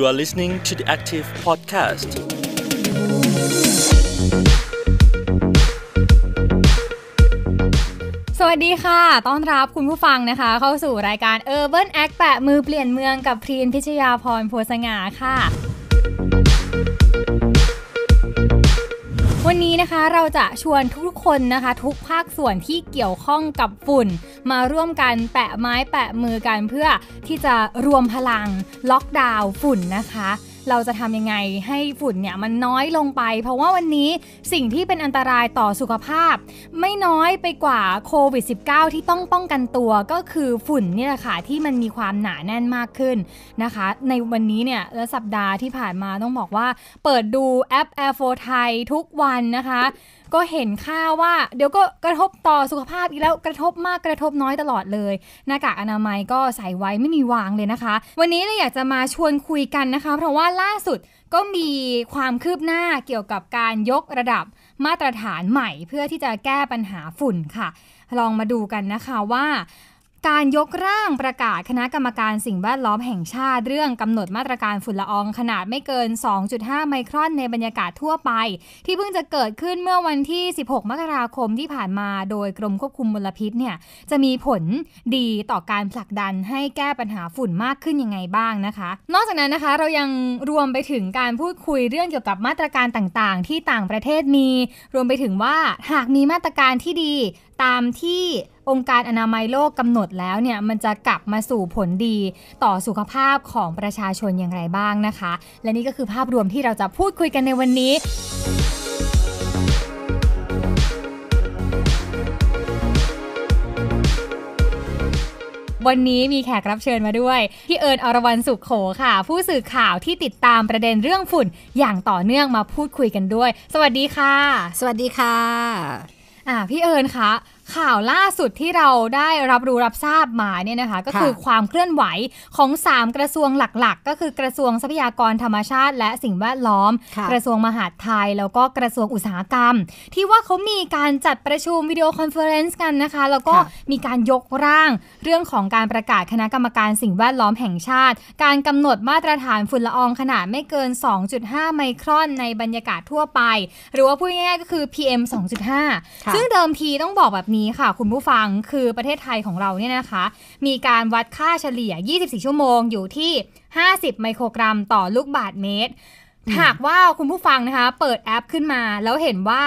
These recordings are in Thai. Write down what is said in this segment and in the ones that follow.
You are listening to the Active Podcast. สวัสดีค่ะ ต้อนรับคุณผู้ฟังนะคะ เข้าสู่รายการ Urban Act แปะ มือเปลี่ยนเมืองกับพรีนพิชยาพรโพสง่าค่ะวันนี้นะคะเราจะชวนทุกคนนะคะทุกภาคส่วนที่เกี่ยวข้องกับฝุ่น มาร่วมกันแปะไม้แปะมือกันเพื่อที่จะรวมพลังล็อกดาวน์ฝุ่นนะคะเราจะทำยังไงให้ฝุ่นเนี่ยมันน้อยลงไป เพราะว่าวันนี้สิ่งที่เป็นอันตรายต่อสุขภาพไม่น้อยไปกว่าโควิด -19 ที่ต้องป้องกันตัวก็คือฝุ่นนี่แหละค่ะ ที่มันมีความหนาแน่นมากขึ้นนะคะ ในวันนี้เนี่ยและสัปดาห์ที่ผ่านมาต้องบอกว่าเปิดดูแอป Air 4ฟไทยทุกวันนะคะก็เห็นค่าว่า เดี๋ยวก็กระทบต่อสุขภาพอีกแล้วกระทบมากกระทบน้อยตลอดเลยหน้ากากอนามัยก็ใส่ไว้ไม่มีวางเลยนะคะ วันนี้เราอยากจะมาชวนคุยกันนะคะ เพราะว่าล่าสุดก็มีความคืบหน้าเกี่ยวกับการยกระดับ มาตรฐานใหม่เพื่อที่จะแก้ปัญหาฝุ่นค่ะลองมาดูกันนะคะว่าการยกร่างประกาศคณะกรรมการสิ่งแวดล้อมแห่งชาติ เรื่องกำหนดมาตรการฝุ่นละอองขนาดไม่เกิน 2.5 ไมครอน ในบรรยากาศทั่วไป ที่เพิ่งจะเกิดขึ้นเมื่อวันที่ 16 มกราคมที่ผ่านมาโดยกรมควบคุมมลพิษเนี่ยจะมีผลดีต่อการผลักดันให้แก้ปัญหาฝุ่นมากขึ้นยังไงบ้างนะคะ นอกจากนั้นนะคะเรายังรวมไปถึงการพูดคุยเรื่องเกี่ยวกับมาตรการต่างๆ ที่ต่างประเทศมี รวมไปถึงว่าหากมีมาตรการที่ดีตามที่องค์การอนามัยโลกกำหนดแล้วเนี่ย มันจะกลับมาสู่ผลดีต่อสุขภาพของประชาชนอย่างไรบ้างนะคะ และนี่ก็คือภาพรวมที่เราจะพูดคุยกันในวันนี้ วันนี้มีแขกรับเชิญมาด้วยพี่เอิญอรวรรณสุขโขค่ะ ผู้สื่อข่าวที่ติดตามประเด็นเรื่องฝุ่นอย่างต่อเนื่องมาพูดคุยกันด้วย สวัสดีค่ะ สวัสดีค่ะอ่าพี่เอิญคะข่าวล่าสุดที่เราได้รับรู้รับทราบมาเนี่ยนะคะก็คือความเคลื่อนไหวของ 3 กระทรวงหลักๆ ก็คือกระทรวงทรัพยากรธรรมชาติ และสิ่งแวดล้อม กระทรวงมหาดไทย แล้วก็กระทรวงอุตสาหกรรม ที่ว่าเขามีการจัดประชุมวิดีโอคอนเฟอเรนซ์กันนะคะแล้วก็มีการยกร่าง เรื่องของการประกาศคณะกรรมการสิ่งแวดล้อมแห่งชาติ การกำหนดมาตรฐานฝุ่นละอองขนาดไม่เกิน 2.5 ไมครอนในบรรยากาศทั่วไป หรือว่าพูดง่ายๆก็คือ PM 2.5 ซึ่งเดิมทีต้องบอกแบบนี้ค่ะ คุณผู้ฟังคือประเทศไทยของเราเนี่ยนะคะ มีการวัดค่าเฉลี่ย 24 ชั่วโมงอยู่ที่ 50 ไมโครกรัม ต่อลูกบาทเมตร หากว่าคุณผู้ฟังนะคะ เปิดแอปขึ้นมาแล้วเห็นว่า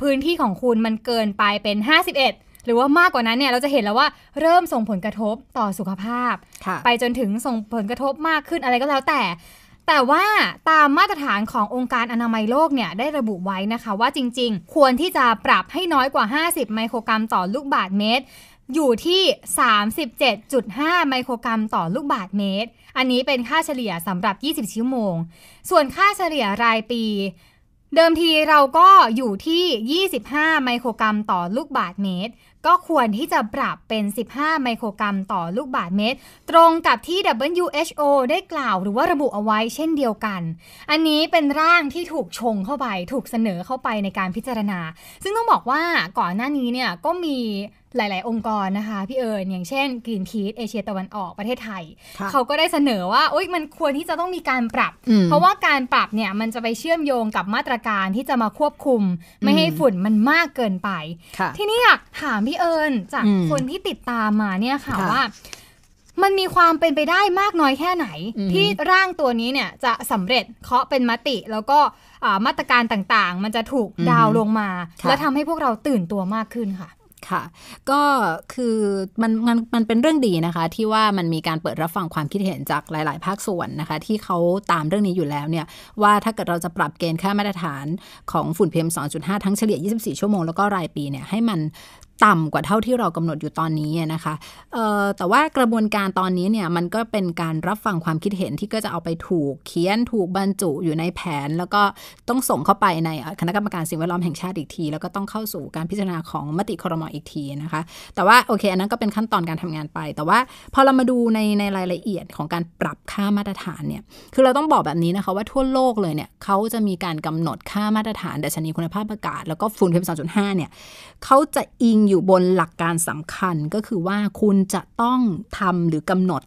พื้นที่ของคุณมันเกินไปเป็น 51 หรือว่ามากกว่านั้นเนี่ย เราจะเห็นแล้วว่าเริ่มส่งผลกระทบต่อสุขภาพไปจนถึงส่งผลกระทบมากขึ้นอะไรก็แล้วแต่แต่ว่าตามมาตรฐานขององค์การอนามัยโลกเนี่ยได้ระบุไว้นะคะว่าจริงๆ ควรที่จะปรับให้น้อยกว่า 50 ไมโครกรัมต่อลูกบาทเมตร อยู่ที่ 37.5 ไมโครกรัมต่อลูกบาทเมตร อันนี้เป็นค่าเฉลี่ยสำหรับ 20 ชั่วโมง ส่วนค่าเฉลี่ยรายปี เดิมทีเราก็อยู่ที่ 25 ไมโครกรัมต่อลูกบาทเมตรก็ควรที่จะปรับเป็น 15 ไมโครกรัมต่อลูกบาศก์เมตร ตรงกับที่ WHO ได้กล่าวหรือว่าระบุเอาไว้เช่นเดียวกัน อันนี้เป็นร่างที่ถูกชงเข้าไปถูกเสนอเข้าไปในการพิจารณา ซึ่งต้องบอกว่าก่อนหน้านี้เนี่ยก็มีหลาย ๆ องค์กรนะคะพี่เอิญอย่างเช่นกรีนพีทเอเชียตะวันออกประเทศไทย เขาก็ได้เสนอว่าโอ้ยมันควรที่จะต้องมีการปรับ เพราะว่าการปรับเนี่ยมันจะไปเชื่อมโยงกับมาตรการที่จะมาควบคุมไม่ให้ฝุ่นมันมากเกินไป ทีนี้อยากถามพี่ี่เอิญจากคนที่ติดตามมาเนี่ยค่ะว่า มันมีความเป็นไปได้มากน้อยแค่ไหน ที่ร่างตัวนี้เนี่ยจะสำเร็จเคาะเป็นมติแล้วก็มาตรการต่างๆ มันจะถูกดาวลงมาและทำให้พวกเราตื่นตัวมากขึ้นค่ะค่ะก็คือมันมันมันเป็นเรื่องดีนะคะ ที่ว่ามันมีการเปิดรับฟังความคิดเห็นจากหลาย ๆ ภาคส่วนนะคะที่เขาตามเรื่องนี้อยู่แล้วเนี่ย ว่าถ้าเกิดเราจะปรับเกณฑ์ค่ามาตรฐานของฝุ่น PM 2.5ทั้งเฉลี่ย24ชั่วโมงแล้วก็รายปีเนี่ยให้มันต่ำกว่าเท่าที่เรากำหนดอยู่ตอนนี้นะคะ แต่ว่ากระบวนการตอนนี้เนี่ยมันก็เป็นการรับฟังความคิดเห็นที่ก็จะเอาไปถูกเขียนถูกบรรจุอยู่ในแผน แล้วก็ต้องส่งเข้าไปในคณะกรรมการสิ่งแวดล้อมแห่งชาติอีกที แล้วก็ต้องเข้าสู่การพิจารณาของมติครมอีกทีนะคะ แต่ว่าโอเคอันนั้นก็เป็นขั้นตอนการทำงานไป แต่ว่าพอเรามาดูในในรายละเอียดของการปรับค่ามาตรฐานเนี่ย คือเราต้องบอกแบบนี้นะคะว่าทั่วโลกเลยเนี่ยเขาจะมีการกำหนดค่ามาตรฐานดัชนีคุณภาพอากาศ แล้วก็ฝุ่นดห้าเนี่ยเขาจะอิงอยู่บนหลักการสำคัญก็คือว่าคุณจะต้องทำหรือกำหนด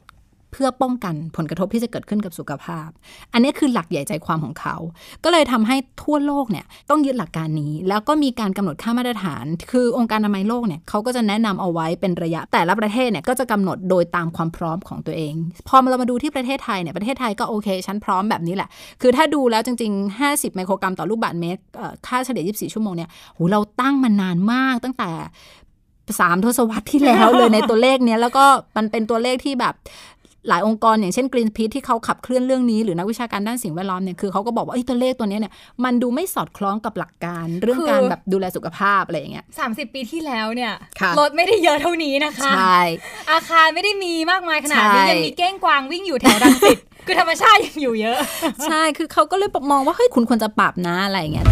เพื่อป้องกันผลกระทบที่จะเกิดขึ้นกับสุขภาพ อันนี้คือหลักใหญ่ใจความของเขา ก็เลยทำให้ทั่วโลกเนี่ยต้องยึดหลักการนี้ แล้วก็มีการกำหนดค่ามาตรฐาน คือองค์การอนามัยโลกเนี่ยเขาก็จะแนะนำเอาไว้เป็นระยะ แต่ละประเทศเนี่ยก็จะกำหนดโดยตามความพร้อมของตัวเอง พอเรามาดูที่ประเทศไทยเนี่ย ประเทศไทยก็โอเคฉันพร้อมแบบนี้แหละ คือถ้าดูแล้วจริงๆ 50 ไมโครกรัมต่อลูกบาทเมตร ค่าเฉลี่ย24 ชั่วโมงเนี่ย โหเราตั้งมานานมากตั้งแต่สามทศวรรษที่แล้วเลยในตัวเลขเนี้ย แล้วก็มันเป็นตัวเลขที่แบบหลายองค์กรอย่างเช่นกรีนพีทที่เขาขับเคลื่อนเรื่องนี้หรือนักวิชาการด้านสิ่งแวดล้อมเนี่ยคือเขาก็บอกว่าไอ้ตัวเลขตัวนี้เนี่ย มันดูไม่สอดคล้องกับหลักการเรื่องการแบบดูแลสุขภาพอะไรอย่างเงี้ยสาปีที่แล้วเนี่ยรถไม่ได้เยอะเท่านี้นะคะ ใช่ อาคารไม่ได้มีมากมายขนาดนี้ยังมีเก้งกวางวิ่งอยู่แถวดังสิตคือธรรมชาติยังอยู่เยอะ ใช่คือเขาก็เลยมองว่าเฮ้ยคุณควรจะปรับนะอะไรอย่างเงี้ย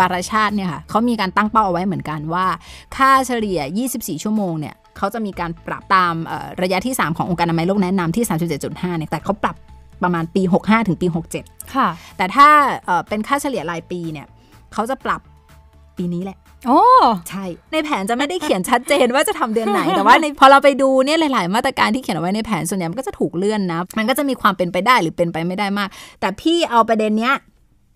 วารชาติเนี่ยค่ะเขามีการตั้งเป้าเอาไว้เหมือนกันว่า ค่าเฉลี่ย 24 ชั่วโมงเนี่ยเขาจะมีการปรับตามระยะที่ 3 ขององค์การอนามัยโลกแนะนำที่ 37.5 เนี่ย แต่เขาปรับประมาณปี 65 ถึงปี 67 ค่ะ แต่ถ้าเป็นค่าเฉลี่ยรายปีเนี่ยเขาจะปรับปีนี้แหละโอ้ ใช่ ในแผนจะไม่ได้เขียนชัดเจนว่าจะทำเดือนไหน แต่ว่าในพอเราไปดูเนี่ยหลาย ๆ มาตรการที่เขียนเอาไว้ในแผนส่วนใหญ่มันก็จะถูกเลื่อนนะมันก็จะมีความเป็นไปได้หรือเป็นไปไม่ได้มาก แต่พี่เอาประเด็นเนี้ย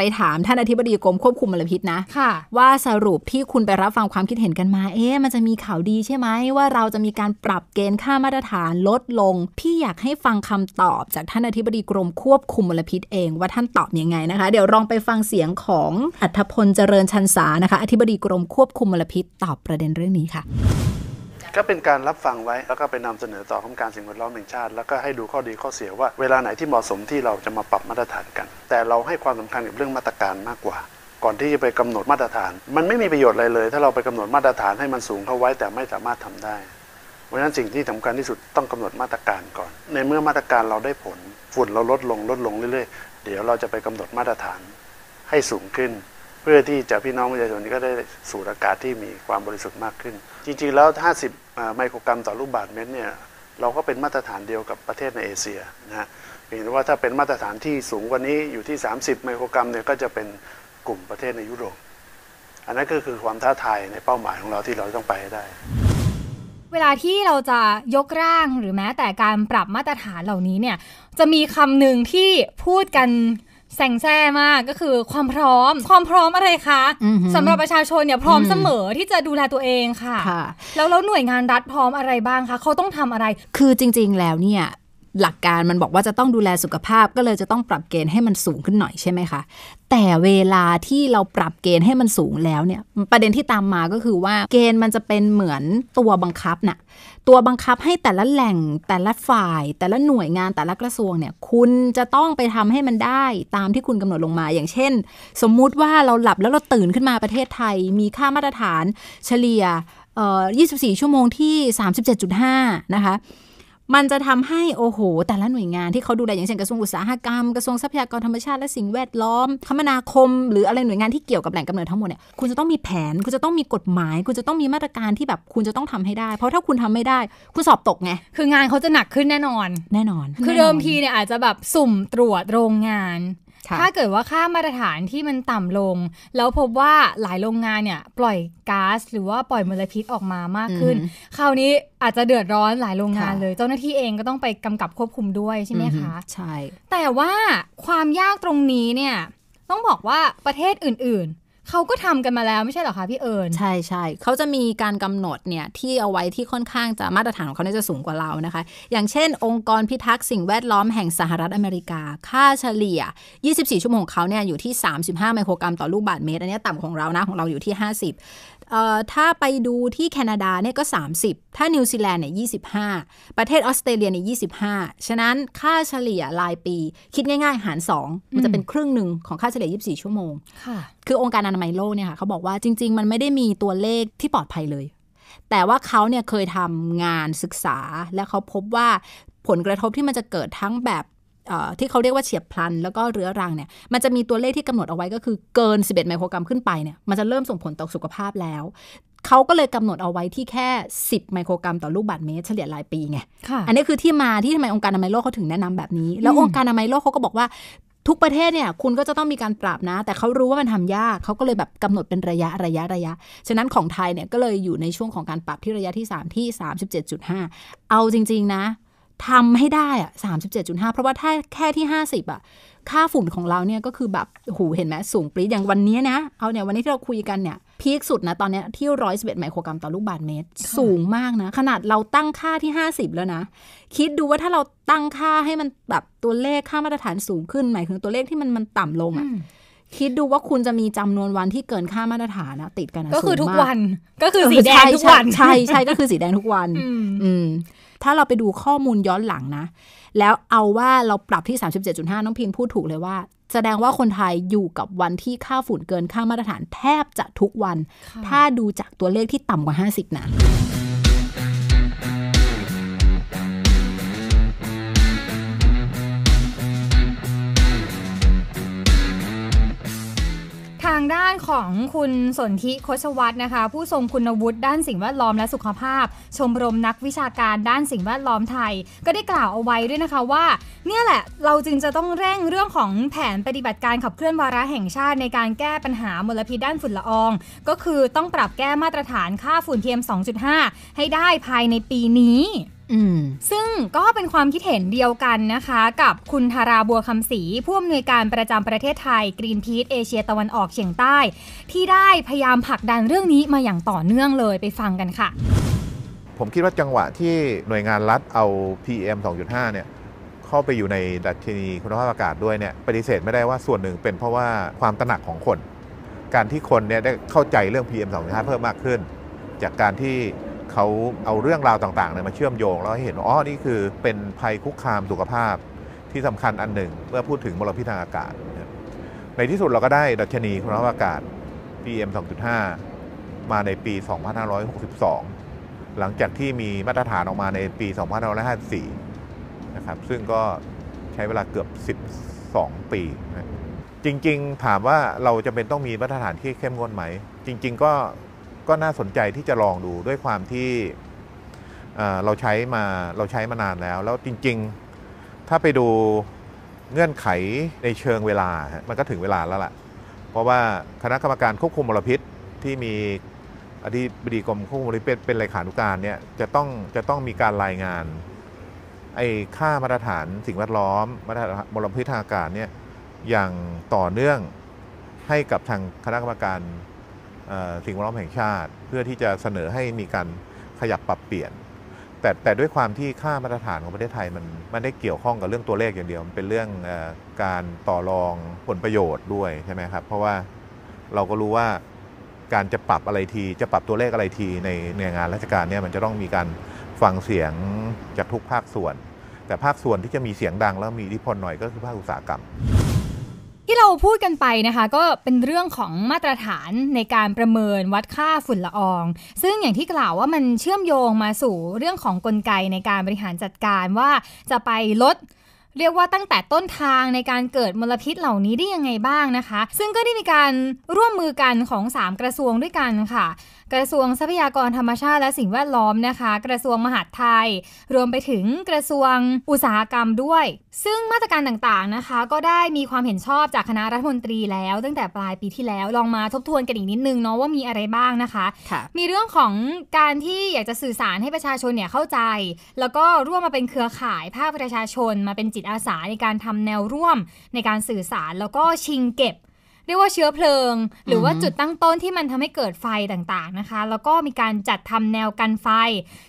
ไปถามท่านอธิบดีกรมควบคุมมลพิษนะะว่าสรุปที่คุณไปรับฟังความคิดเห็นกันมาเอ๊ะมันจะมีข่าวดีใช่ไหม ว่าเราจะมีการปรับเกณฑ์ค่ามาตรฐาน ลดลง พี่อยากให้ฟังคำตอบ จากท่านอธิบดีกรมควบคุมมลพิษเองว่าท่านตอบยังไงนะคะเดี๋ยวลองไปฟังเสียงของอัธพลเจริญชันสานะคะ อธิบดีกรมควบคุมมลพิษตอบประเด็นเรื่องนี้ค่ะก็เป็นการรับฟังไว้แล้วก็ไปนำเสนอต่อขณะกรมการสิ่งแวดล้อมแห่งชาติแล้วก็ให้ดูข้อดีข้อเสียว่า เวลาไหนที่เหมาะสมที่เราจะมาปรับมาตรฐานกัน แต่เราให้ความสำคัญกับเรื่องมาตรการมากกว่า ก่อนที่จะไปกำหนดมาตรฐาน มันไม่มีประโยชน์อะไรเลย ถ้าเราไปกำหนดมาตรฐานให้มันสูงเข้าไว้แต่ไม่สามารถทำได้ เพราะฉะนั้นสิ่งที่สำาคัญที่สุดต้องกำหนดมาตรการก่อน ในเมื่อมาตรการเราได้ผล ฝุ่นเราลดลงลดลงเรื่อยๆ เดี๋ยวเราจะไปกำหนดมาตรฐานให้สูงขึ้น เพื่อที่จะพี่น้องประชาชนก็ได้สูดอากาศที่มีความบริสุทธิ์มากขึ้นจริงๆ แล้ว 50ไมโครกรัมต่อลูกบาศก์เมตรเนี่ย เราก็เป็นมาตรฐานเดียวกับประเทศในเอเชียนะฮะเห็นว่าถ้าเป็นมาตรฐานที่สูงกว่านี้อยู่ที่ 30 ไมโครกรัมเนี่ยก็จะเป็นกลุ่มประเทศในยุโรป อันนั้นก็คือความท้าทายในเป้าหมายของเราที่เราต้องไปให้ได้ เวลาที่เราจะยกร่างหรือแม้แต่การปรับมาตรฐานเหล่านี้เนี่ย จะมีคำหนึ่งที่พูดกันแสงแซ่มากก็คือความพร้อม ความพร้อมอะไรคะสำหรับประชาชนเนี่ย พร้อมเสมอที่จะดูแลตัวเองค่ะ แล้วแล้วหน่วยงานรัฐพร้อมอะไรบ้างคะ เขาต้องทำอะไรคือจริง ๆ แล้วเนี่ยหลักการมันบอกว่าจะต้องดูแลสุขภาพ ก็เลยจะต้องปรับเกณฑ์ให้มันสูงขึ้นหน่อยใช่ไหมคะ แต่เวลาที่เราปรับเกณฑ์ให้มันสูงแล้วเนี่ยประเด็นที่ตามมาก็คือว่าเกณฑ์มันจะเป็นเหมือนตัวบังคับนะ่ะตัวบังคับให้แต่ละแหล่งแต่ละฝ่าย แต่ละหน่วยงานแต่ละกระทรวงเนี่ยคุณจะต้องไปทำให้มันได้ตามที่คุณกำหนดลงมาอย่างเช่น สมมุติว่าเราหลับแล้วเราตื่นขึ้นมาประเทศไทย มีค่ามาตรฐานเฉลี่ย24 ชั่วโมงที่ 37.5 นะคะมันจะทำให้โอ้โหแต่ละหน่วยงานที่เขาดูแลอย่างเช่นกระทรวงอุตสาหกรรม กระทรวงทรัพยากรธรรมชาติและสิ่งแวดล้อมคมนาคม หรืออะไรหน่วยงานที่เกี่ยวกับแหล่งกำเนิดทั้งหมดเนี่ยคุณจะต้องมีแผนคุณจะต้องมีกฎหมาย คุณจะต้องมีมาตรการที่แบบคุณจะต้องทำให้ได้ เพราะถ้าคุณทำไม่ได้คุณสอบตกไงคืองานเขาจะหนักขึ้นแน่นอนแน่นอนคือเดิมทีเนี่ยอาจจะแบบสุ่มตรวจโรงงานถ้าเกิดว่าค่ามาตรฐานที่มันต่ำลง แล้วพบว่าหลายโรงงานเนี่ย ปล่อยก๊าซหรือว่าปล่อยมลพิษออกมามากขึ้น คราวนี้อาจจะเดือดร้อนหลายโรงงานเลยเจ้าหน้าที่เองก็ต้องไปกำกับควบคุมด้วยใช่ไหมคะ ใช่ แต่ว่าความยากตรงนี้เนี่ยต้องบอกว่าประเทศอื่นเขาก็ทำกันมาแล้วไม่ใช่หรอคะพี่เอิญใช่ใช่เขาจะมีการกำหนดเนี่ยที่เอาไว้ที่ค่อนข้างจะมาตรฐานของเขาเนี่ยจะสูงกว่าเรานะคะอย่างเช่น องค์กรพิทักษ์สิ่งแวดล้อมแห่งสหรัฐอเมริกาค่าเฉลี่ย 24 ชั่วโมงเขาเนี่ยอยู่ที่ 35 ไมโครกรัมต่อลูกบาศก์เมตร อันนี้ต่ำของเรานะของเราอยู่ที่ 50ถ้าไปดูที่แคนาดาเนี่ยก็ 30 ถ้านิวซีแลนด์เนี่ย 25 ประเทศออสเตรเลียเนี่ย 25 ฉะนั้นค่าเฉลี่ยรายปี คิดง่าย ๆ หาร 2 มันจะเป็นครึ่งหนึ่งของค่าเฉลี่ย24 ชั่วโมง ค่ะ คือองค์การอนามัยโลกเนี่ยค่ะเขาบอกว่าจริง ๆ มันไม่ได้มีตัวเลขที่ปลอดภัยเลย แต่ว่าเขาเนี่ยเคยทำงานศึกษา และเขาพบว่าผลกระทบที่มันจะเกิดทั้งแบบที่เขาเรียกว่าเฉียบพลัน แล้วก็เรื้อรังเนี่ย มันจะมีตัวเลขที่กำหนดเอาไว้ ก็คือเกิน 11 ไมโครกรัมขึ้นไปเนี่ย มันจะเริ่มส่งผลต่อสุขภาพแล้ว เขาก็เลยกำหนดเอาไว้ที่แค่ 10 ไมโครกรัมต่อลูกบาศก์เมตรเฉลี่ยรายปีไง อันนี้คือที่มาที่ทำไมองค์การอนามัยโลกเขาถึงแนะนำแบบนี้ แล้วองค์การอนามัยโลกเขาก็บอกว่า ทุกประเทศเนี่ยคุณก็จะต้องมีการปรับนะ แต่เขารู้ว่ามันทำยาก เขาก็เลยแบบกำหนดเป็นระยะระยะระยะ ฉะนั้นของไทยเนี่ยก็เลยอยู่ในช่วงของการปรับที่ระยะที่3ที่ 37.5 เอาจริง ๆนะทำให้ได้อะ37.5 เพราะว่าถ้าแค่ที่ 50 อ่ะ ค่าฝุ่นของเราเนี่ยก็คือแบบหูเห็นไหมสูงปรี๊ดอย่างวันนี้นะ เอาเนี่ยวันนี้ที่เราคุยกันเนี่ยพีคสุดนะ ตอนนี้ที่111ไมโครกรัมต่อลูกบาศก์เมตร สูงมากนะ ขนาดเราตั้งค่าที่ 50 แล้วนะ คิดดูว่าถ้าเราตั้งค่าให้มันแบบตัวเลขค่ามาตรฐานสูงขึ้นหมายถึงตัวเลขที่มันมันต่ำลงอะ่ะคิดดูว่าคุณจะมีจำนวนวันที่เกินค่ามาตรฐานนะติดกันก็คือทุกวันก็คือสีแดงทุกวันใช่ใช่ก็คือสีแดงทุกวัน อืมถ้าเราไปดูข้อมูลย้อนหลังนะ แล้วเอาว่าเราปรับที่ 37.5 น้องพิงพูดถูกเลยว่า แสดงว่าคนไทยอยู่กับวันที่ค่าฝุ่นเกิน ค่ามาตรฐานแทบจะทุกวัน ถ้าดูจากตัวเลขที่ต่ำกว่า 50นะด้านของคุณสนธิโคชวัตรนะคะ ผู้ทรงคุณวุฒิด้านสิ่งแวดล้อมและสุขภาพ ชมรมนักวิชาการด้านสิ่งแวดล้อมไทย ก็ได้กล่าวเอาไว้ด้วยนะคะว่า เนี่ยแหละ เราจึงจะต้องเร่งเรื่องของแผนปฏิบัติการขับเคลื่อนวาระแห่งชาติในการแก้ปัญหามลพิษด้านฝุ่นละออง ก็คือต้องปรับแก้มาตรฐานค่าฝุ่น PM 2.5 ให้ได้ภายในปีนี้ซึ่งก็เป็นความคิดเห็นเดียวกันนะคะ กับคุณธาราบัวคำศรีผู้อำนวยการประจำประเทศไทยกรีนพีทเอเชียตะวันออกเฉียงใต้ ที่ได้พยายามผลักดันเรื่องนี้มาอย่างต่อเนื่องเลยไปฟังกันค่ะ ผมคิดว่าจังหวะที่หน่วยงานรัฐเอา PM 2.5 เนี่ย เข้าไปอยู่ในดัชนีคุณภาพอากาศด้วยเนี่ยปฏิเสธไม่ได้ว่าส่วนหนึ่งเป็นเพราะว่าความตระหนักของคน การที่คนเนี่ยได้เข้าใจเรื่อง PM 2.5 เพิ่มมากขึ้น จากการที่เขาเอาเรื่องราวต่างๆเนี่ยมาเชื่อมโยงแล้วให้เห็นว่าอ๋อนี่คือเป็นภัยคุกคามสุขภาพที่สำคัญอันหนึ่งเมื่อพูดถึงมลพิษทางอากาศ ในที่สุดเราก็ได้ ดัชนีคุณภาพอากาศ PM 2.5 มาในปี 2562 หลังจากที่มีมาตรฐานออกมาในปี 2554นะครับซึ่งก็ใช้เวลาเกือบ 12 ปี จริงๆ ถามว่าเราจะเป็นต้องมีมาตรฐานที่เข้มงวดไหม จริง ๆก็ก็น่าสนใจที่จะลองดูด้วยความที่เราใช้มาเราใช้มานานแล้ว แล้วจริง ๆถ้าไปดูเงื่อนไขในเชิงเวลามันก็ถึงเวลาแล้วล่ะ เพราะว่าคณะกรรมการควบคุมมลพิษที่มีอธิบดีกรมควบคุมมลพิษเป็นเลขานุการเนี่ยจะต้องจะต้องมีการรายงาน ไอ้ค่ามาตรฐานสิ่งแวดล้อมมาตรฐานมลพิษทางอากาศเนี่ยอย่างต่อเนื่องให้กับทางคณะกรรมการสิ่งแวดล้อมแห่งชาติเพื่อที่จะเสนอให้มีการขยับปรับเปลี่ยน แต่แต่ด้วยความที่ค่ามาตรฐานของประเทศไทยมันมันได้เกี่ยวข้องกับเรื่องตัวเลขอย่างเดียวมันเป็นเรื่องอการต่อรองผลประโยชน์ด้วยใช่ไหมครับเพราะว่าเราก็รู้ว่าการจะปรับอะไรที จะปรับตัวเลขอะไรทีในในงานราชการเนี่ยมันจะต้องมีการฟังเสียงจากทุกภาคส่วน แต่ภาคส่วนที่จะมีเสียงดัง แล้วมีอิทธิพลหน่อย ก็คือภาคอุตสาหกรรมที่เราพูดกันไปนะคะก็เป็นเรื่องของมาตรฐานในการประเมินวัดค่าฝุ่นละออง ซึ่งอย่างที่กล่าวว่ามันเชื่อมโยงมาสู่เรื่องของกลไกในการบริหารจัดการว่าจะไปลดเรียกว่าตั้งแต่ต้นทางในการเกิดมลพิษเหล่านี้ได้ยังไงบ้างนะคะ ซึ่งก็ได้มีการร่วมมือกันของ 3 กระทรวงด้วยกันค่ะกระทรวงทรัพยากรธรรมชาติและสิ่งแวดล้อมนะคะ กระทรวงมหาดไทย รวมไปถึงกระทรวงอุตสาหกรรมด้วย ซึ่งมาตรการต่างๆนะคะก็ได้มีความเห็นชอบจากคณะรัฐมนตรีแล้ว ตั้งแต่ปลายปีที่แล้วลองมาทบทวนกันอีกนิดนึงเนาะว่ามีอะไรบ้างนะคะคะ มีเรื่องของการที่อยากจะสื่อสารให้ประชาชนเนี่ยเข้าใจ แล้วก็ร่วมมาเป็นเครือข่ายภาคประชาชนมาเป็นจิตอาสาในการทำแนวร่วมในการสื่อสารแล้วก็ชิงเก็บเรียกว่าเชื้อเพลิง หรือว่าจุดตั้งต้นที่มันทำให้เกิดไฟต่างๆนะคะ แล้วก็มีการจัดทำแนวกันไฟ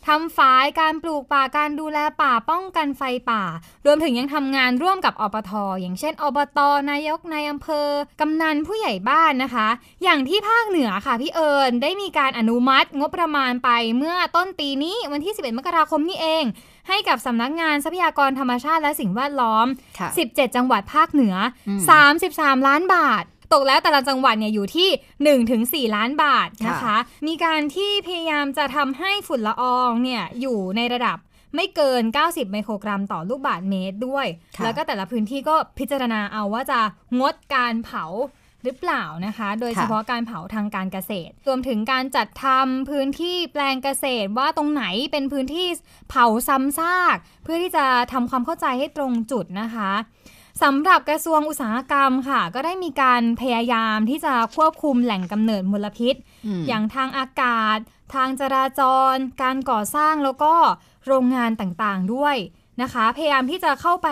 ทำฝายการปลูกป่าการดูแลป่าป้องกันไฟป่า รวมถึงยังทำงานร่วมกับอปทออย่างเช่น อบต นายกนายอำเภอกำนันผู้ใหญ่บ้านนะคะ อย่างที่ภาคเหนือค่ะพี่เอิญได้มีการอนุมัติงบประมาณไปเมื่อต้นปีนี้ วันที่ 11มกราคมนี้เอง ให้กับสำนักงานทรัพยากรธรรมชาติและสิ่งแวดล้อม 17 จังหวัดภาคเหนือ 33 ล้านบาทตกแล้วแต่ละจังหวัดเนี่ยอยู่ที่ 1-4 ล้านบาทนะคะ มีการที่พยายามจะทำให้ฝุ่นละอองเนี่ยอยู่ในระดับไม่เกิน 90 ไมโครกรัมต่อลูกบาทเมตรด้วย แล้วก็แต่ละพื้นที่ก็พิจารณาเอาว่าจะงดการเผาหรือเปล่านะคะ โดยเฉพาะการเผาทางการเกษตรรวมถึงการจัดทำพื้นที่แปลงเกษตรว่าตรงไหนเป็นพื้นที่เผาซ้ำซาก เพื่อที่จะทำความเข้าใจให้ตรงจุดนะคะสำหรับกระทรวงอุตสาหกรรมค่ะ ก็ได้มีการพยายามที่จะควบคุมแหล่งกำเนิดมลพิษ อย่างทางอากาศ ทางจราจร การก่อสร้างแล้วก็โรงงานต่างๆด้วยนะคะ พยายามที่จะเข้าไป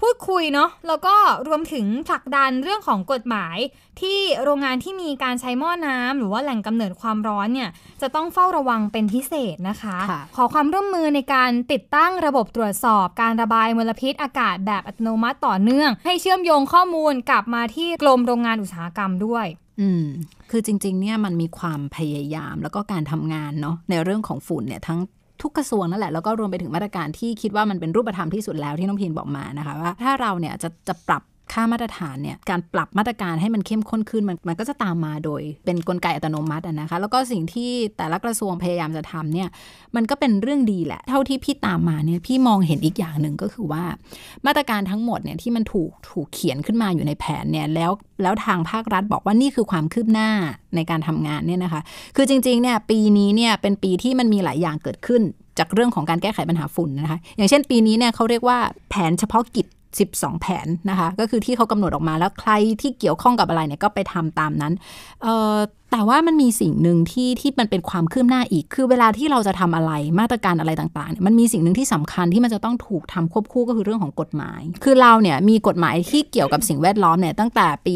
พูดคุยเนาะแล้วก็รวมถึงผลักดันเรื่องของกฎหมาย ที่โรงงานที่มีการใช้หม้อน้ำ หรือว่าแหล่งกำเนิดความร้อนเนี่ยจะต้องเฝ้าระวังเป็นพิเศษนะคะคะ ขอความร่วมมือในการติดตั้งระบบตรวจสอบ การระบายมลพิษอากาศแบบอัตโนมัติต่อเนื่อง ให้เชื่อมโยงข้อมูลกลับมาที่กรมโรงงานอุตสาหกรรมด้วย อืมคือจริง ๆ เนี่ยมันมีความพยายามแล้วก็การทำงานเนาะในเรื่องของฝุ่นเนี่ยทั้งทุกกระทรวงนั่นแหละ แล้วก็รวมไปถึงมาตรการที่คิดว่ามันเป็นรูปธรรมที่สุดแล้วที่น้องพีนบอกมานะคะ ว่าถ้าเราเนี่ยจะจะปรับค่ามาตรฐานเนี่ยการปรับมาตรการให้มันเข้มข้นขึ้นมันมันก็จะตามมาโดยเป็นนกลไกอัตโนมัตินะคะแล้วก็สิ่งที่แต่ละกระทรวงพยายามจะทำเนี่ยมันก็เป็นเรื่องดีแหละ เท่าที่พี่ตามมาเนี่ยพี่มองเห็นอีกอย่างหนึ่งก็คือว่ามาตรการทั้งหมดเนี่ยที่มันถูกถูกเขียนขึ้นมาอยู่ในแผนเนี่ยแล้วแล้วทางภาครัฐบอกว่านี่คือความคืบหน้าในการทำงานเนี่ยนะคะ คือจริงๆเนี่ยปีนี้เนี่ยเป็นปีที่มันมีหลายอย่างเกิดขึ้น จากเรื่องของการแก้ไขปัญหาฝุ่นนะคะ อย่างเช่น ปีนี้เนี่ยเขาเรียกว่าแผนเฉพาะกิจ12 แผน นะคะ ก็คือที่เขากำหนดออกมาแล้วใครที่เกี่ยวข้องกับอะไรเนี่ยก็ไปทำตามนั้นแต่ว่ามันมีสิ่งหนึ่งที่ที่มันเป็นความคืบหน้าอีก คือเวลาที่เราจะทำอะไรมาตรการอะไรต่างๆเนี่ยมันมีสิ่งหนึ่งที่สำคัญที่มันจะต้องถูกทำควบคู่ก็คือเรื่องของกฎหมาย คือเราเนี่ยมีกฎหมายที่เกี่ยวกับสิ่งแวดล้อมเนี่ยตั้งแต่ปี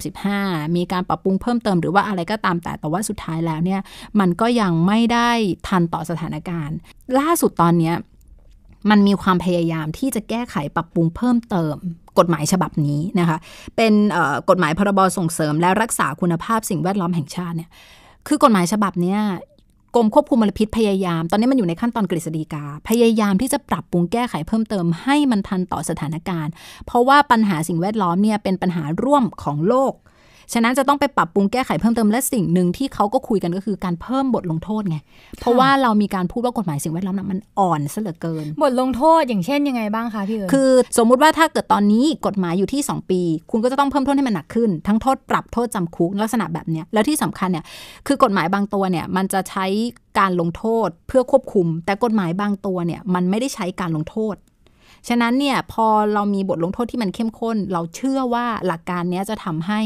2535 มีการปรับปรุงเพิ่มเติมหรือว่าอะไรก็ตามแต่แต่ว่าสุดท้ายแล้วเนี่ยมันก็ยังไม่ได้ทันต่อสถานการณ์ ล่าสุดตอนเนี้ยมันมีความพยายามที่จะแก้ไขปรับปรุงเพิ่มเติม กฎหมายฉบับนี้นะคะเป็นกฎหมายพรบส่งเสริม และรักษาคุณภาพสิ่งแวดล้อมแห่งชาติเนี่ยคือกฎหมายฉบับนี้กรมควบคุมมลพิษพยายาม ตอนนี้มันอยู่ในขั้นตอนกฤษฎีกาพยายามที่จะปรับปรุงแก้ไขเพิ่มเติมให้มันทันต่อสถานการณ์ เพราะว่าปัญหาสิ่งแวดล้อมเนี่ยเป็นปัญหาร่วมของโลกฉะนั้นจะต้องไปปรับปรุงแก้ไขเพิ่มเติมและสิ่งหนึ่งที่เขาก็คุยกันก็คือการเพิ่มบทลงโทษไง เพราะว่าเรามีการพูดว่ากฎหมายสิ่งแวดล้อมนมันอ่อนซะเหลือเกิน บทลงโทษอย่างเช่นยังไงบ้างคะพี่เอ๋คือ สมมุติว่าถ้าเกิดตอนนี้กฎหมายอยู่ที่ 2 ปี คุณก็จะต้องเพิ่มโทษให้มันหนักขึ้นทั้งโทษ ปรับโทษจำคุกลักษณะแบบเนี้ยแล้วที่สำคัญเนี่ยคือกฎหมายบางตัวเนี่ยมันจะใช้การลงโทษเพื่อควบคุม แต่กฎหมายบางตัวเนี่ยมันไม่ได้ใช้การลงโทษฉะนั้นเนี่ยพอเรามีบทลงโทษที่มันเข้มข้น เราเชื่อว่าหลักการนี้จะทำให้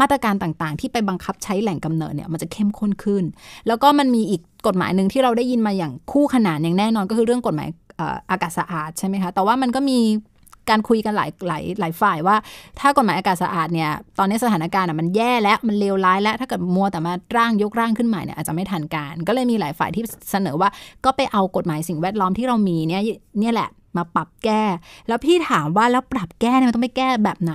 มาตรการต่าง ๆ ที่ไปบังคับใช้แหล่งกำเนิดเนี่ยมันจะเข้มข้นขึ้น แล้วก็มันมีอีกกฎหมายหนึ่งที่เราได้ยินมาอย่างคู่ขนานอย่างแน่นอนก็คือเรื่องกฎหมายอากาศสะอาดใช่ไหมคะแต่ว่ามันก็มีการคุยกันหลายหลายหลายฝ่ายว่า ถ้ากฎหมายอากาศสะอาดเนี่ยตอนนี้สถานการณ์มันแย่แล้วมันเลวร้ายแล้วถ้าเกิดมัวแต่มาร่างยกร่างขึ้นใหม่เนี่ยอาจจะไม่ทันการ ก็เลยมีหลายฝ่ายที่เสนอว่าก็ไปเอากฎหมายสิ่งแวดล้อมที่เรามีเนี่ยเนี่ยแหละมาปรับแก้ แล้วพี่ถามว่าแล้วปรับแก้เนี่ยมันต้องไปแก้แบบไหน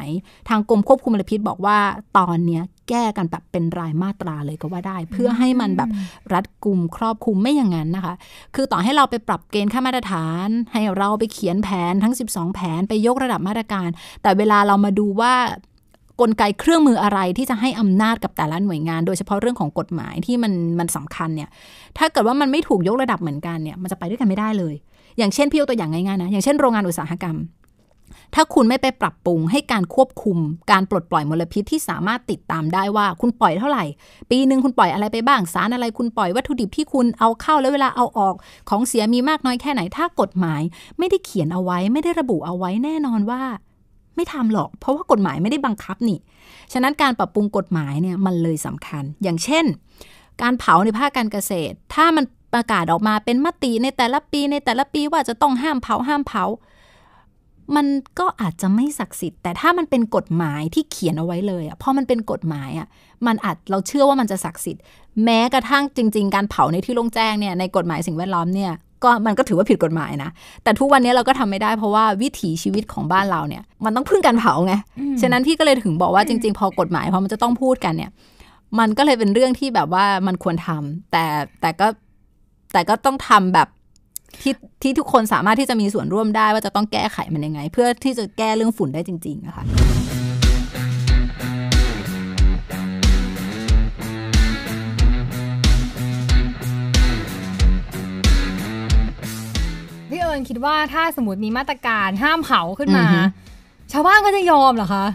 ทางกรมควบคุมมลพิษ บอกว่าตอนเนี้ยแก้กันแบบเป็นรายมาตราเลยก็ว่าได้ เพื่อให้มันแบบรัดกลุ่มครอบคลุมไม่อย่างนั้นนะคะ คือต่อให้เราไปปรับเกณฑ์ค่ามาตรฐาน ให้เราไปเขียนแผนทั้ง 12 แผนไปยกระดับมาตรการ แต่เวลาเรามาดูว่ากลไกเครื่องมืออะไรที่จะให้อำนาจกับแต่ละหน่วยงาน โดยเฉพาะเรื่องของกฎหมายที่มันมันสำคัญเนี่ยถ้าเกิดว่ามันไม่ถูกยกระดับเหมือนกันเนี่ยมันจะไปด้วยกันไม่ได้เลยอย่างเช่นพี่ยกตัวอย่างง่ายๆนะอย่างเช่นโรงงานอุตสาหกรรม ถ้าคุณไม่ไปปรับปรุงให้การควบคุม การปลดปล่อยมลพิษที่สามารถติดตามได้ว่าคุณปล่อยเท่าไหร่ ปีหนึ่งคุณปล่อยอะไรไปบ้างสารอะไร คุณปล่อยวัตถุดิบที่คุณเอาเข้าแล้วเวลาเอาออก ของเสียมีมากน้อยแค่ไหนถ้ากฎหมายไม่ได้เขียนเอาไว้ ไม่ได้ระบุเอาไว้แน่นอนว่า ไม่ทำหรอกเพราะว่ากฎหมายไม่ได้บังคับนี่ ฉะนั้นการปรับปรุงกฎหมายเนี่ยมันเลยสำคัญ อย่างเช่น การเผาในภาคการเกษตรถ้ามันประกาศออกมาเป็นมติในแต่ละปีในแต่ละปีว่าจะต้องห้ามเผาห้ามเผา มันก็อาจจะไม่ศักดิ์สิทธิ์แต่ถ้ามันเป็นกฎหมายที่เขียนเอาไว้เลยอ่ะพอมันเป็นกฎหมายอ่ะมันอาจเราเชื่อว่ามันจะศักดิ์สิทธิ์แม้กระทั่งจริง ๆ การเผาในที่โล่งแจ้งเนี่ยในกฎหมายสิ่งแวดล้อมเนี่ยก็มันก็ถือว่าผิดกฎหมายนะแต่ทุกวันนี้เราก็ทำไม่ได้เพราะว่าวิถีชีวิตของบ้านเราเนี่ย มันต้องพึ่งการเผาไงฉะนั้นพี่ก็เลยถึงบอกว่าจริงๆ พอกฎหมายพอมันจะต้องพูดกันเนี่ย มันก็เลยเป็นเรื่องที่แบบว่ามันควรทำ แต่แต่ก็แต่ก็ต้องทำแบบที่ที่ทุกคนสามารถที่จะมีส่วนร่วมได้ว่าจะต้องแก้ไขมันยังไง เพื่อที่จะแก้เรื่องฝุ่นได้จริงๆนะคะพี่เอิญคิดว่าถ้าสมมติมีมาตรการห้ามเผาขึ้นมา ชาวบ้านก็จะยอมเหรอคะ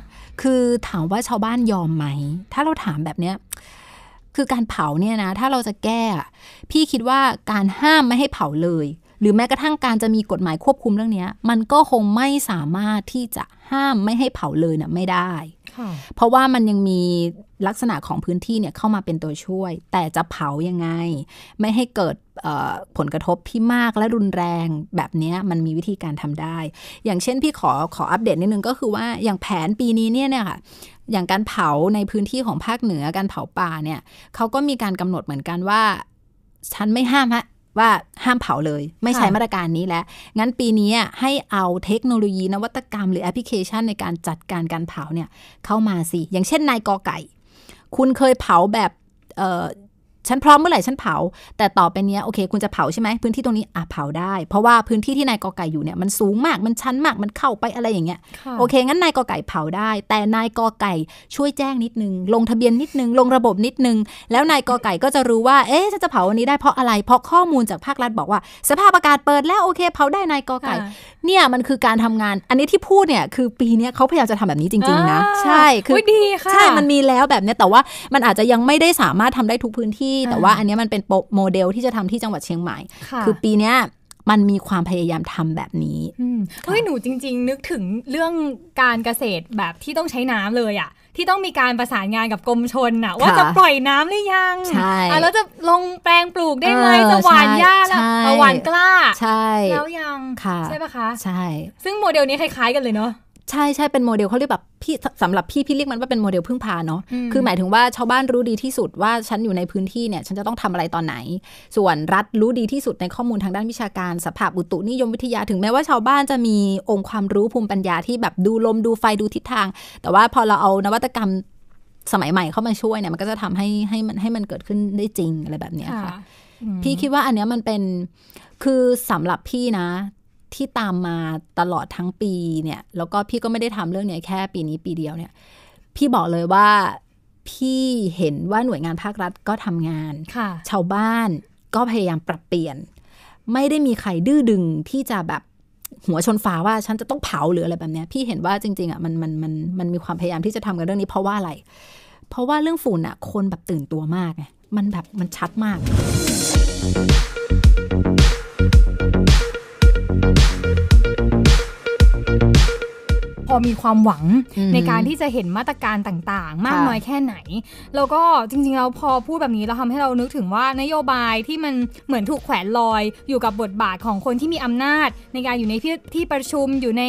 คือถามว่าชาวบ้านยอมไหม ถ้าเราถามแบบเนี้ยคือการเผาเนี่ยนะถ้าเราจะแก้พี่คิดว่าการห้ามไม่ให้เผาเลย หรือแม้กระทั่งการจะมีกฎหมายควบคุมเรื่องนี้มันก็คงไม่สามารถที่จะห้ามไม่ให้เผาเลยนะ่ะไม่ได้ เพราะว่ามันยังมีลักษณะของพื้นที่เนี่ยเข้ามาเป็นตัวช่วย แต่จะเผายังไง ไม่ให้เกิดผลกระทบที่มากและรุนแรงแบบนี้มันมีวิธีการทำได้ อย่างเช่นพี่ขอขออัปเดตนิดนึงก็คือว่าอย่างแผนปีนี้เนี่ยเนี่ยค่ะอย่างการเผาในพื้นที่ของภาคเหนือการเผาป่าเนี่ย เขาก็มีการกำหนดเหมือนกันว่า ฉันไม่ห้ามฮะ ว่าห้ามเผาเลย ไม่ใช้มาตรการนี้แล้ว งั้นปีนี้ให้เอาเทคโนโลยี นวัตกรรม หรือแอปพลิเคชันในการจัดการการเผาเนี่ยเข้ามาสิ อย่างเช่นนายกอไก่ คุณเคยเผาแบบฉันพร้อมเมื่อไหร่ฉันเผา แต่ต่อไปเนี้ยโอเคคุณจะเผาใช่ไหมพื้นที่ตรงนี้อ่ะเผาได้เพราะว่าพื้นที่ที่นายกอไก่อยู่เนี่ยมันสูงมากมันชันมากมันเข้าไปอะไรอย่างเงี้ย โอเคงั้นนายกอไก่เผาได้ แต่นายกอไก่ช่วยแจ้งนิดนึงลงทะเบียนนิดนึงลงระบบนิดนึง แล้วนายกอไก่ก็จะรู้ว่าเอ๊ะฉันจะเผาวันนี้ได้เพราะอะไรเพราะข้อมูลจากภาครัฐบอกว่า สภาพอากาศเปิดแล้วโอเคเผาได้นายกอไก่ เนี่ยมันคือการทำงานอันนี้ที่พูดเนี่ยคือปีนี้เขาพยายามจะทำแบบนี้จริง ๆนะ ใช่คือใช่มันมีแล้วแบบเนี้ยแต่ว่ามันอาจจะยังไม่ได้สามารถทำได้ทุกพื้นที่ที่แต่ว่าอันนี้มันเป็นโมเดลที่จะทำที่จังหวัดเชียงใหม่ คือปีเนี้ยมันมีความพยายามทำแบบนี้เฮ้ยหนูจริง ๆ นึกถึงเรื่องการเกษตรแบบที่ต้องใช้น้ำเลยอะที่ต้องมีการประสานงานกับกรมชนอะว่าจะปล่อยน้ำหรือยังใช่แล้วจะลงแปลงปลูกได้ไหมจะหวานหญ้าแล้วหวานกล้า ใช่ แล้วยังใช่ปะคะ ใช่ ซึ่งโมเดลนี้คล้ายๆกันเลยเนาะใช่ใช่เป็นโมเดลเขาเรียกแบบพี่สำหรับพี่พี่เรียกมันว่าเป็นโมเดลพึ่งพาเนาะคือหมายถึงว่าชาวบ้านรู้ดีที่สุดว่าฉันอยู่ในพื้นที่เนี่ย ฉันจะต้องทำอะไรตอนไหน ส่วนรัฐรู้ดีที่สุดในข้อมูลทางด้านวิชาการสภาพอุตุนิยมวิทยา ถึงแม้ว่าชาวบ้านจะมีองค์ความรู้ภูมิปัญญาที่แบบดูลมดูไฟดูทิศทาง แต่ว่าพอเราเอานวัตกรรมสมัยใหม่เข้ามาช่วยเนี่ย มันก็จะทำให้ให้มันให้มันเกิดขึ้นได้จริงอะไรแบบเนี้ค่ะ พี่คิดว่าอันเนี้ยมันเป็นคือสำหรับพี่นะที่ตามมาตลอดทั้งปีเนี่ยแล้วก็พี่ก็ไม่ได้ทำเรื่องนี้แค่ปีนี้ปีเดียวเนี่ย พี่บอกเลยว่าพี่เห็นว่าหน่วยงานภาครัฐก็ทำงานชาวบ้านก็พยายามปรับเปลี่ยน ไม่ได้มีใครดื้อดึง ที่จะแบบหัวชนฝาว่าฉันจะต้องเผาหรืออะไรแบบนี้พี่เห็นว่าจริงๆอ่ะมันมันมันมันมีความพยายามที่จะทำกันเรื่องนี้เพราะว่าอะไร เพราะว่าเรื่องฝุ่นอ่ะคนแบบตื่นตัวมากไงมันแบบมันชัดมากพอมีความหวังในการที่จะเห็นมาตรการต่างๆ มากน้อยแค่ไหน แล้วก็จริงๆ เราพอพูดแบบนี้เราทำให้เรานึกถึงว่านโยบายที่มันเหมือนถูกแขวนลอยอยู่กับบทบาทของคนที่มีอำนาจ ในการอยู่ในที่ประชุมอยู่ใน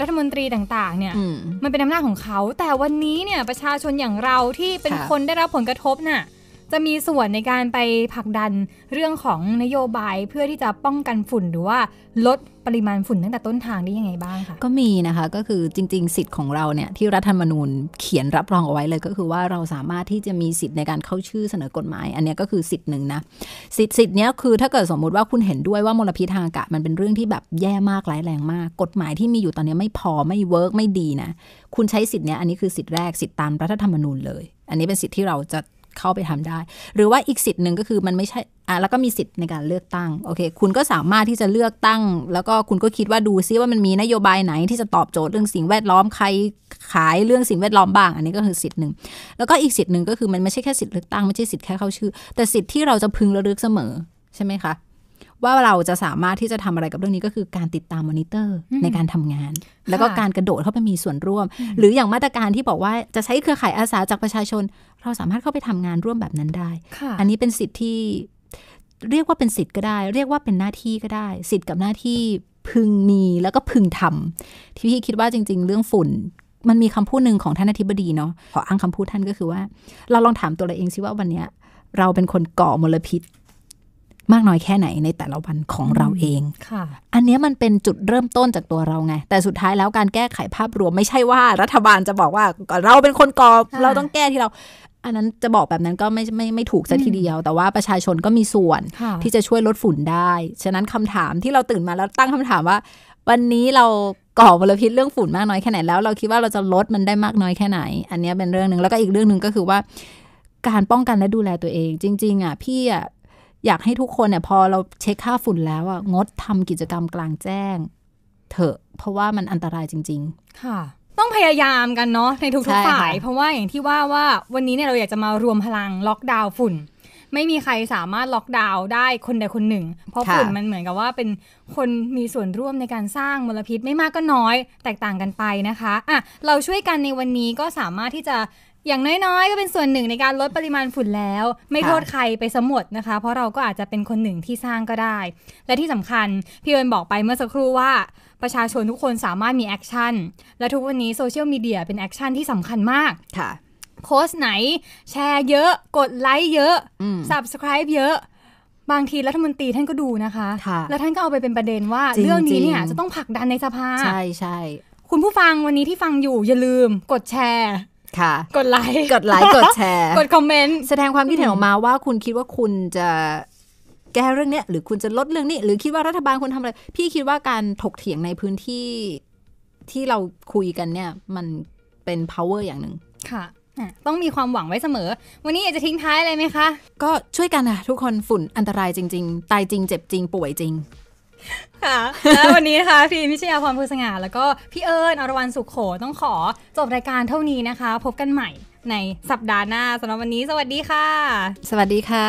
รัฐมนตรีต่างๆเนี่ยมันเป็นอำนาจของเขา แต่วันนี้เนี่ยประชาชนอย่างเราที่เป็นคนได้รับผลกระทบน่ะจะมีส่วนในการไปผลักดันเรื่องของนโยบายเพื่อที่จะป้องกันฝุ่นหรือว่าลดปริมาณฝุ่นตั้งแต่ต้นทางได้ยังไงบ้างคะก็มีนะคะก็คือจริงๆ สิทธิ์ของเราเนี่ยที่รัฐธรรมนูญเขียนรับรองเอาไว้เลยก็คือว่าเราสามารถที่จะมีสิทธิ์ในการเข้าชื่อเสนอกฎหมาย อันนี้ก็คือสิทธิ์หนึ่งนะสิทธิ์สิทธิ์เนี้ยคือถ้าเกิดสมมุติว่าคุณเห็นด้วยว่ามลพิษทางอากาศมันเป็นเรื่องที่แบบแย่มากร้ายแรงมาก กฎหมายที่มีอยู่ตอนนี้ไม่พอไม่เวิร์กไม่ดีนะคุณใช้สิทธิ์เนี้ยอันนี้คือสิทธิ์แรกสิทธิ์ตามรัฐธรรมนูญเลย อันนี้เป็นสิทธิ์ที่เราจะเข้าไปทำได้ หรือว่าอีกสิทธิ์หนึ่งก็คือ มันไม่ใช่อ่ะแล้วก็มีสิทธิ์ในการเลือกตั้งโอเค คุณก็สามารถที่จะเลือกตั้ง แล้วก็คุณก็คิดว่าดูซิว่ามันมีนโยบายไหนที่จะตอบโจทย์เรื่องสิ่งแวดล้อมใครขายเรื่องสิ่งแวดล้อมบ้าง อันนี้ก็คือสิทธิ์หนึ่งแล้วก็อีกสิทธิ์หนึ่งก็คือมันไม่ใช่แค่สิทธิ์เลือกตั้งไม่ใช่สิทธิ์แค่เข้าชื่อแต่สิทธิ์ที่เราจะพึงระลึกเสมอใช่ไหมคะว่าเราจะสามารถที่จะทำอะไรกับเรื่องนี้ก็คือ การติดตามมอนิเตอร์ในการทำงาน แล้วก็การกระโดดเข้าไปมีส่วนร่วม หรืออย่างมาตรการที่บอกว่า จะใช้เครือข่ายอาสาจากประชาชนเราสามารถเข้าไปทำงานร่วมแบบนั้นได้ อันนี้เป็นสิทธิ์ที่ เรียกว่าเป็นสิทธิ์ก็ได้ เรียกว่าเป็นหน้าที่ก็ได้ สิทธิ์กับหน้าที่พึงมีแล้วก็พึงทำ ที่พี่คิดว่าจริงๆ เรื่องฝุ่น มันมีคำพูดหนึ่งของท่านอธิบดีเนาะขออ้างคำพูดท่านก็คือว่า เราลองถามตัวเราเองสิว่าวันเนี้ย เราเป็นคนก่อมลพิษมากน้อยแค่ไหนในแต่ละวันของเราเองค่ะ อันนี้มันเป็นจุดเริ่มต้นจากตัวเราไง แต่สุดท้ายแล้วการแก้ไขภาพรวมไม่ใช่ว่า รัฐบาลจะบอกว่าเราเป็นคนก่อเราต้องแก้ที่เราอันนั้นจะบอกแบบนั้นก็ไม่ไม่ไม่ถูกซะทีเดียว แต่ว่าประชาชนก็มีส่วนที่จะช่วยลดฝุ่นได้ ฉะนั้นคำถามที่เราตื่นมาแล้วตั้งคำถามว่า วันนี้เราก่อมลพิษเรื่องฝุ่นมากน้อยแค่ไหนแล้วเราคิดว่าเราจะลดมันได้มากน้อยแค่ไหน อันนี้เป็นเรื่องหนึ่งแล้วก็อีกเรื่องหนึ่งก็คือว่า การป้องกันและดูแลตัวเอง จริงๆอ่ะพี่อ่ะอยากให้ทุกคนเนี่ย พอเราเช็คค่าฝุ่นแล้วอ่ะงดทำกิจกรรมกลางแจ้ง เถอะเพราะว่ามันอันตรายจริง ๆ ค่ะต้องพยายามกันเนาะในทุกๆฝ่าย เพราะว่าอย่างที่ว่าว่า วันนี้เนี่ยเราอยากจะมารวมพลังล็อกดาวน์ฝุ่นไม่มีใครสามารถล็อกดาวน์ได้คนใดคนหนึ่ง เพราะฝุ่นมันเหมือนกับว่าเป็นคนมีส่วนร่วมในการสร้างมลพิษไม่มากก็น้อยแตกต่างกันไปนะคะอ่ะเราช่วยกันในวันนี้ก็สามารถที่จะอย่างน้อยๆก็เป็นส่วนหนึ่งในการลดปริมาณฝุ่นแล้ว ไม่โทษใครไปสมหมดนะคะ เพราะเราก็อาจจะเป็นคนหนึ่งที่สร้างก็ได้ และที่สำคัญพี่เอิญบอกไปเมื่อสักครู่ว่าประชาชนทุกคนสามารถมีแอคชั่น และทุกวันนี้โซเชียลมีเดียเป็นแอคชั่นที่สำคัญมาก ค่ะ โพสต์ไหน แชร์ เยอะ กดไลค์เยอะ subscribe เยอะ บางทีรัฐมนตรีท่านก็ดูนะคะคะแล้วท่านก็เอาไปเป็นประเด็นว่าเรื่องนี้เนี่ย จะต้องผลักดันในสภา ใช่ใช่ คุณผู้ฟังวันนี้ที่ฟังอยู่อย่าลืม กดแชร์ค่ะ กดไลค์ กดไลค์กดแชร์ กดคอมเมนต์ แสดงความคิดเห็นออกมาว่าคุณคิดว่าคุณจะแก้เรื่องเนี้ยหรือคุณจะลดเรื่องนี้หรือคิดว่ารัฐบาลควรทำอะไร พี่คิดว่าการถกเถียงในพื้นที่ที่เราคุยกันเนี่ยมันเป็น power อย่างหนึ่งค่ะต้องมีความหวังไว้เสมอ วันนี้อยากจะทิ้งท้ายอะไรไหมคะก็ช่วยกันนะ ทุกคนฝุ่นอันตรายจริง ๆ ตายจริง เจ็บจริง ป่วยจริง ค่ะ และวันนี้นะคะพี่มิชยาพรพูสง่าแล้วก็พี่เอิญอรวรรณสุขโขต้องขอ จบรายการเท่านี้นะคะ พบกันใหม่ในสัปดาห์หน้าสำหรับวันนี้สวัสดีค่ะ สวัสดีค่ะ